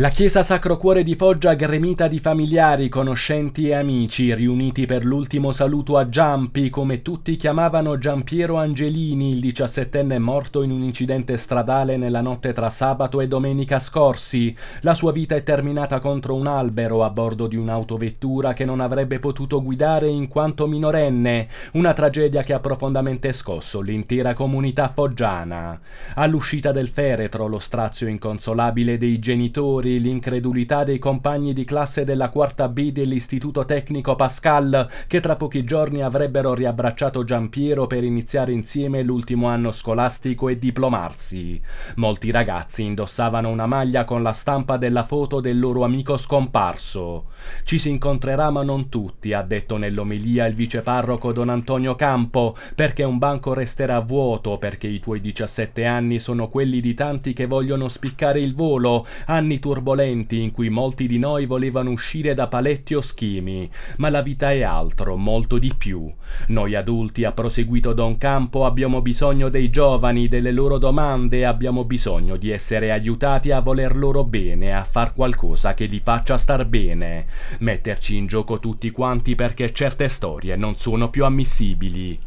La chiesa Sacro Cuore di Foggia gremita di familiari, conoscenti e amici, riuniti per l'ultimo saluto a Giampi, come tutti chiamavano Giampiero Angelini, il diciassettenne morto in un incidente stradale nella notte tra sabato e domenica scorsi. La sua vita è terminata contro un albero a bordo di un'autovettura che non avrebbe potuto guidare in quanto minorenne, una tragedia che ha profondamente scosso l'intera comunità foggiana. All'uscita del feretro lo strazio inconsolabile dei genitori genitori l'incredulità dei compagni di classe della quarta B dell'Istituto Tecnico Pascal, che tra pochi giorni avrebbero riabbracciato Giampiero per iniziare insieme l'ultimo anno scolastico e diplomarsi. Molti ragazzi indossavano una maglia con la stampa della foto del loro amico scomparso. Ci si incontrerà ma non tutti, ha detto nell'omelia il viceparroco Don Antonio Campo, perché un banco resterà vuoto, perché i tuoi 17 anni sono quelli di tanti che vogliono spiccare il volo, anni turbati turbolenti in cui molti di noi volevano uscire da paletti o schemi, ma la vita è altro, molto di più. Noi adulti, ha proseguito Don Campo, abbiamo bisogno dei giovani, delle loro domande, abbiamo bisogno di essere aiutati a voler loro bene, a far qualcosa che li faccia star bene, metterci in gioco tutti quanti perché certe storie non sono più ammissibili.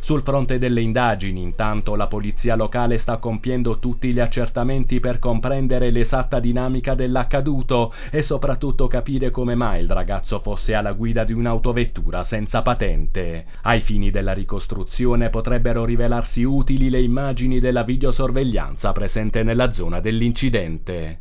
Sul fronte delle indagini, intanto, la polizia locale sta compiendo tutti gli accertamenti per comprendere l'esatta dinamica dell'accaduto e soprattutto capire come mai il ragazzo fosse alla guida di un'autovettura senza patente. Ai fini della ricostruzione potrebbero rivelarsi utili le immagini della videosorveglianza presente nella zona dell'incidente.